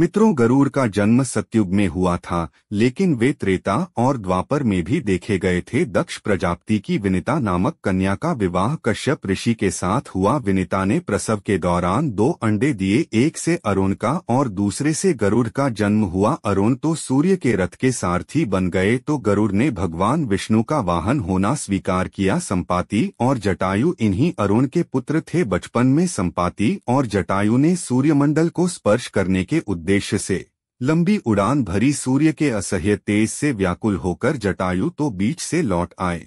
मित्रों गरुड़ का जन्म सत्युग में हुआ था लेकिन वे त्रेता और द्वापर में भी देखे गए थे दक्ष प्रजाप्ति की विनिता नामक कन्या का विवाह कश्यप ऋषि के साथ हुआ विनिता ने प्रसव के दौरान दो अंडे दिए एक से अरुण का और दूसरे से गरुड़ का जन्म हुआ अरुण तो सूर्य के रथ के सारथी बन गए तो गरुड़ ने भगवान विष्णु का वाहन होना स्वीकार किया संपाति और जटायु इन्ही अरुण के पुत्र थे बचपन में संपाति और जटायु ने सूर्य को स्पर्श करने के उद्देश्य उद्देश्य से लंबी उड़ान भरी सूर्य के असह्य तेज से व्याकुल होकर जटायु तो बीच से लौट आए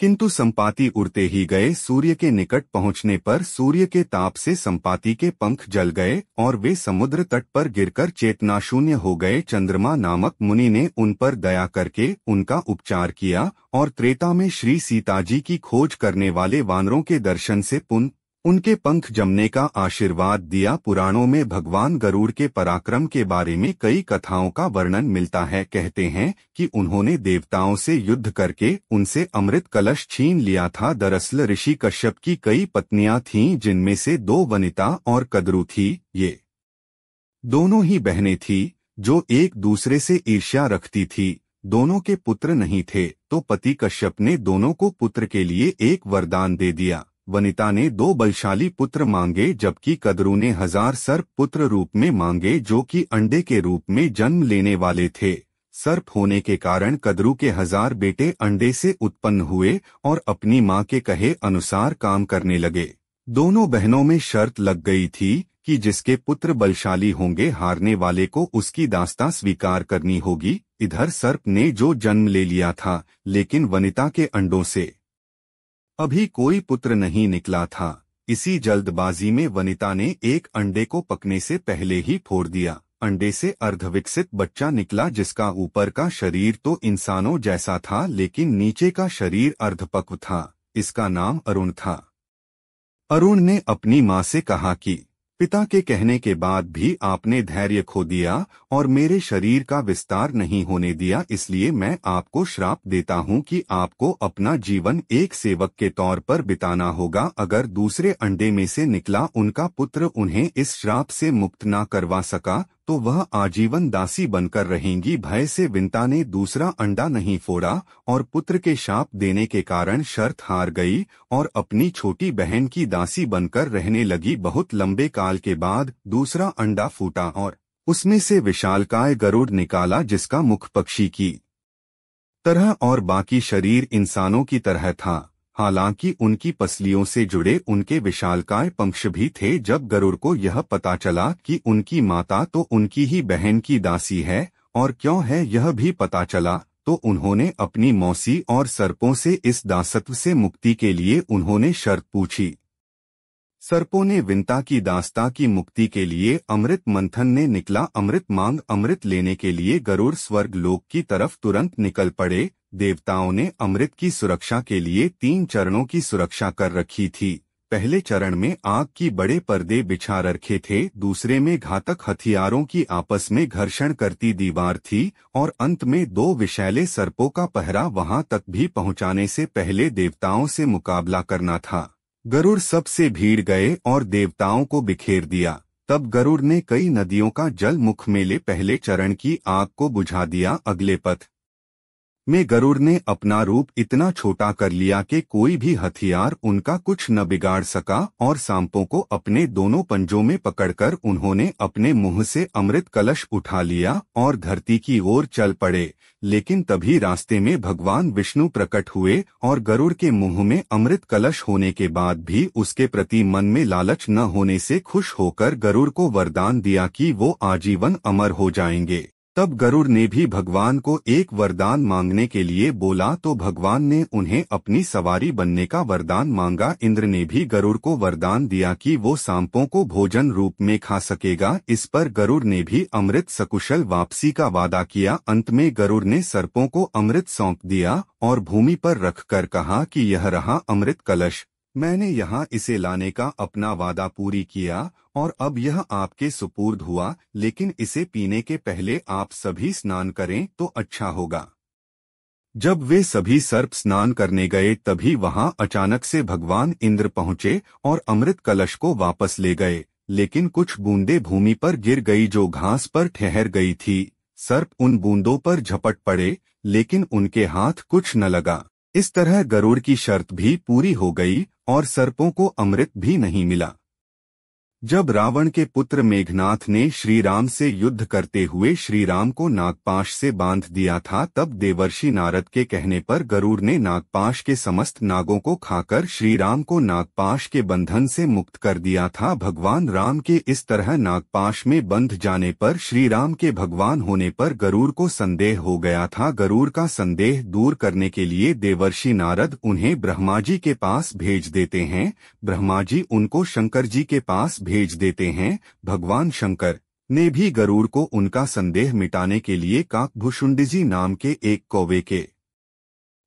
किंतु संपाति उड़ते ही गए सूर्य के निकट पहुंचने पर सूर्य के ताप से संपाति के पंख जल गए और वे समुद्र तट पर गिरकर चेतनाशून्य हो गए चंद्रमा नामक मुनि ने उन पर दया करके उनका उपचार किया और त्रेता में श्री सीताजी की खोज करने वाले वानरों के दर्शन से पुनः उनके पंख जमने का आशीर्वाद दिया पुराणों में भगवान गरुड़ के पराक्रम के बारे में कई कथाओं का वर्णन मिलता है कहते हैं कि उन्होंने देवताओं से युद्ध करके उनसे अमृत कलश छीन लिया था दरअसल ऋषि कश्यप की कई पत्नियां थीं जिनमें से दो वनिता और कदरू थी ये दोनों ही बहनें थी जो एक दूसरे से ईर्ष्या रखती थी दोनों के पुत्र नहीं थे तो पति कश्यप ने दोनों को पुत्र के लिए एक वरदान दे दिया वनिता ने दो बलशाली पुत्र मांगे जबकि कदरू ने हजार सर्प पुत्र रूप में मांगे जो कि अंडे के रूप में जन्म लेने वाले थे सर्प होने के कारण कदरू के हजार बेटे अंडे से उत्पन्न हुए और अपनी माँ के कहे अनुसार काम करने लगे दोनों बहनों में शर्त लग गई थी कि जिसके पुत्र बलशाली होंगे हारने वाले को उसकी दास्ता स्वीकार करनी होगी इधर सर्प ने जो जन्म ले लिया था लेकिन वनिता के अंडों से अभी कोई पुत्र नहीं निकला था इसी जल्दबाजी में वनिता ने एक अंडे को पकने से पहले ही फोड़ दिया अंडे से अर्धविकसित बच्चा निकला जिसका ऊपर का शरीर तो इंसानों जैसा था लेकिन नीचे का शरीर अर्धपक्व था इसका नाम अरुण था अरुण ने अपनी माँ से कहा कि पिता के कहने के बाद भी आपने धैर्य खो दिया और मेरे शरीर का विस्तार नहीं होने दिया इसलिए मैं आपको श्राप देता हूं कि आपको अपना जीवन एक सेवक के तौर पर बिताना होगा अगर दूसरे अंडे में से निकला उनका पुत्र उन्हें इस श्राप से मुक्त ना करवा सका तो वह आजीवन दासी बनकर रहेंगी भय से विंता ने दूसरा अंडा नहीं फोड़ा और पुत्र के शाप देने के कारण शर्त हार गई और अपनी छोटी बहन की दासी बनकर रहने लगी बहुत लंबे काल के बाद दूसरा अंडा फूटा और उसमें से विशालकाय गरुड़ निकाला जिसका मुख पक्षी की तरह और बाकी शरीर इंसानों की तरह था हालांकि उनकी पसलियों से जुड़े उनके विशालकाय पंक्ष भी थे जब गरुड़ को यह पता चला कि उनकी माता तो उनकी ही बहन की दासी है और क्यों है यह भी पता चला तो उन्होंने अपनी मौसी और सर्पों से इस दासत्व से मुक्ति के लिए उन्होंने शर्त पूछी सर्पों ने विनता की दासता की मुक्ति के लिए अमृत मंथन ने निकला अमृत मांग अमृत लेने के लिए गरुड़ स्वर्ग लोक की तरफ तुरंत निकल पड़े देवताओं ने अमृत की सुरक्षा के लिए तीन चरणों की सुरक्षा कर रखी थी पहले चरण में आग की बड़े पर्दे बिछा रखे थे दूसरे में घातक हथियारों की आपस में घर्षण करती दीवार थी और अंत में दो विशैले सर्पों का पहरा वहां तक भी पहुंचाने से पहले देवताओं से मुकाबला करना था गरुड़ सबसे भीड़ गए और देवताओं को बिखेर दिया तब गरुड़ ने कई नदियों का जल मुख मेले पहले चरण की आग को बुझा दिया अगले पथ में गरुड़ ने अपना रूप इतना छोटा कर लिया कि कोई भी हथियार उनका कुछ न बिगाड़ सका और सांपों को अपने दोनों पंजों में पकड़कर उन्होंने अपने मुंह से अमृत कलश उठा लिया और धरती की ओर चल पड़े लेकिन तभी रास्ते में भगवान विष्णु प्रकट हुए और गरुड़ के मुंह में अमृत कलश होने के बाद भी उसके प्रति मन में लालच न होने से खुश होकर गरुड़ को वरदान दिया कि वो आजीवन अमर हो जाएंगे तब गरुड़ ने भी भगवान को एक वरदान मांगने के लिए बोला तो भगवान ने उन्हें अपनी सवारी बनने का वरदान मांगा इंद्र ने भी गरुड़ को वरदान दिया कि वो सांपों को भोजन रूप में खा सकेगा इस पर गरुड़ ने भी अमृत सकुशल वापसी का वादा किया अंत में गरुड़ ने सर्पों को अमृत सौंप दिया और भूमि पर रखकर कहा कि यह रहा अमृत कलश मैंने यहाँ इसे लाने का अपना वादा पूरी किया और अब यह आपके सुपुर्द हुआ लेकिन इसे पीने के पहले आप सभी स्नान करें तो अच्छा होगा जब वे सभी सर्प स्नान करने गए तभी वहां अचानक से भगवान इंद्र पहुंचे और अमृत कलश को वापस ले गए लेकिन कुछ बूंदे भूमि पर गिर गई जो घास पर ठहर गई थी सर्प उन बूंदों पर झपट पड़े लेकिन उनके हाथ कुछ न लगा इस तरह गरुड़ की शर्त भी पूरी हो गई और सर्पों को अमृत भी नहीं मिला जब रावण के पुत्र मेघनाथ ने श्रीराम से युद्ध करते हुए श्रीराम को नागपाश से बांध दिया था तब देवर्षि नारद के कहने पर गरुड़ ने नागपाश के समस्त नागों को खाकर श्रीराम को नागपाश के बंधन से मुक्त कर दिया था भगवान राम के इस तरह नागपाश में बंध जाने पर श्रीराम के भगवान होने पर गरुड़ को संदेह हो गया था गरुड़ का संदेह दूर करने के लिए देवर्षि नारद उन्हें ब्रह्मा जी के पास भेज देते हैं ब्रह्मा जी उनको शंकर जी के पास भेज भेज देते हैं भगवान शंकर ने भी गरुड़ को उनका संदेह मिटाने के लिए काकभूषुंडीजी नाम के एक कौवे के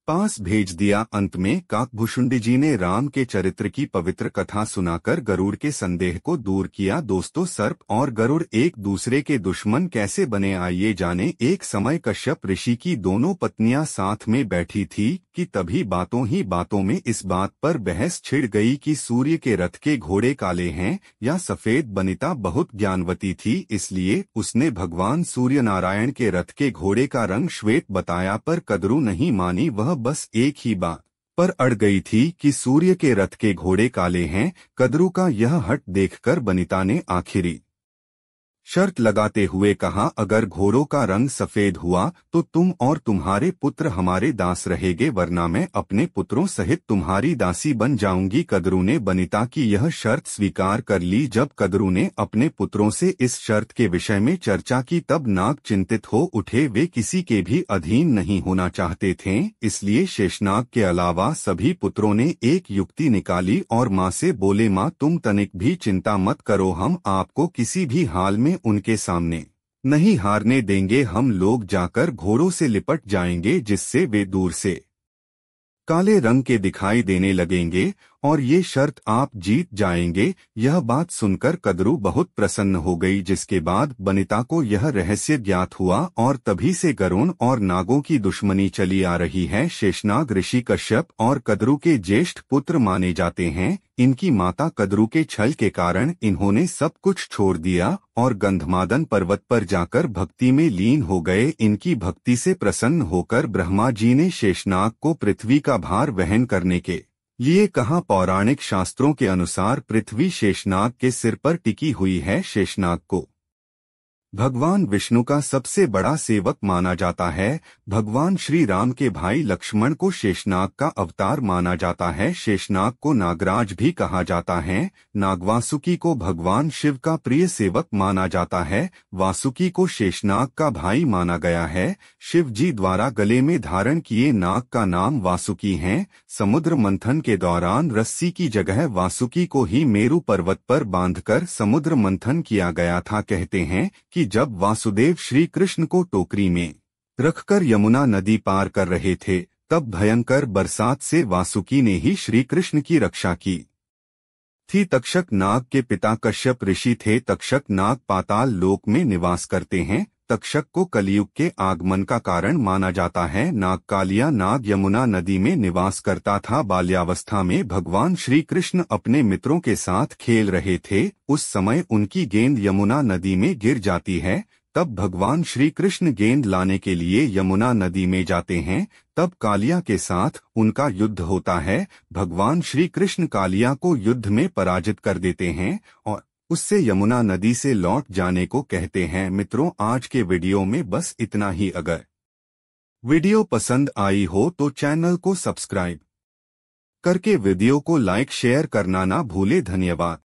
पास भेज दिया अंत में काकभुषुंडिजी ने राम के चरित्र की पवित्र कथा सुनाकर गरुड़ के संदेह को दूर किया दोस्तों सर्प और गरुड़ एक दूसरे के दुश्मन कैसे बने आइए जाने एक समय कश्यप ऋषि की दोनों पत्नियां साथ में बैठी थी कि तभी बातों ही बातों में इस बात पर बहस छिड़ गई कि सूर्य के रथ के घोड़े काले हैं या सफेद बनिता बहुत ज्ञानवती थी इसलिए उसने भगवान सूर्य नारायण के रथ के घोड़े का रंग श्वेत बताया पर कदरू नहीं मानी वह बस एक ही बात पर अड़ गई थी कि सूर्य के रथ के घोड़े काले हैं कदरू का यह हट देखकर बनिता ने आखिरी शर्त लगाते हुए कहा अगर घोरों का रंग सफ़ेद हुआ तो तुम और तुम्हारे पुत्र हमारे दास रहेगे वरना मैं अपने पुत्रों सहित तुम्हारी दासी बन जाऊंगी कदरू ने बनिता की यह शर्त स्वीकार कर ली जब कदरू ने अपने पुत्रों से इस शर्त के विषय में चर्चा की तब नाग चिंतित हो उठे वे किसी के भी अधीन नहीं होना चाहते थे इसलिए शेषनाग के अलावा सभी पुत्रों ने एक युक्ति निकाली और माँ से बोले माँ तुम तनिक भी चिंता मत करो हम आपको किसी भी हाल में उनके सामने नहीं हारने देंगे हम लोग जाकर घोड़ों से लिपट जाएंगे जिससे वे दूर से काले रंग के दिखाई देने लगेंगे और ये शर्त आप जीत जाएंगे यह बात सुनकर कदरू बहुत प्रसन्न हो गई जिसके बाद बनिता को यह रहस्य ज्ञात हुआ और तभी से गरुण और नागों की दुश्मनी चली आ रही है शेषनाग ऋषि कश्यप और कदरू के ज्येष्ठ पुत्र माने जाते हैं इनकी माता कदरू के छल के कारण इन्होंने सब कुछ छोड़ दिया और गंधमादन पर्वत पर जाकर भक्ति में लीन हो गए इनकी भक्ति से प्रसन्न होकर ब्रह्मा जी ने शेषनाग को पृथ्वी का भार वहन करने के ये कहा पौराणिक शास्त्रों के अनुसार पृथ्वी शेषनाग के सिर पर टिकी हुई है शेषनाग को भगवान विष्णु का सबसे बड़ा सेवक माना जाता है भगवान श्री राम के भाई लक्ष्मण को शेषनाग का अवतार माना जाता है शेषनाग को नागराज भी कहा जाता है नागवासुकी को भगवान शिव का प्रिय सेवक माना जाता है वासुकी को शेषनाग का भाई माना गया है शिव जी द्वारा गले में धारण किए नाग का नाम वासुकी है समुद्र मंथन के दौरान रस्सी की जगह वासुकी को ही मेरू पर्वत पर बांध समुद्र मंथन किया गया था कहते हैं कि कि जब वासुदेव श्री कृष्ण को टोकरी में रखकर यमुना नदी पार कर रहे थे तब भयंकर बरसात से वासुकी ने ही श्री कृष्ण की रक्षा की थी तक्षक नाग के पिता कश्यप ऋषि थे तक्षक नाग पाताल लोक में निवास करते हैं तक्षक को कलयुग के आगमन का कारण माना जाता है नागकालिया नाग यमुना नदी में निवास करता था बाल्यावस्था में भगवान श्री कृष्ण अपने मित्रों के साथ खेल रहे थे उस समय उनकी गेंद यमुना नदी में गिर जाती है तब भगवान श्री कृष्ण गेंद लाने के लिए यमुना नदी में जाते हैं तब कालिया के साथ उनका युद्ध होता है भगवान श्री कृष्ण कालिया को युद्ध में पराजित कर देते हैं और उससे यमुना नदी से लौट जाने को कहते हैं मित्रों आज के वीडियो में बस इतना ही अगर वीडियो पसंद आई हो तो चैनल को सब्सक्राइब करके वीडियो को लाइक शेयर करना ना भूले धन्यवाद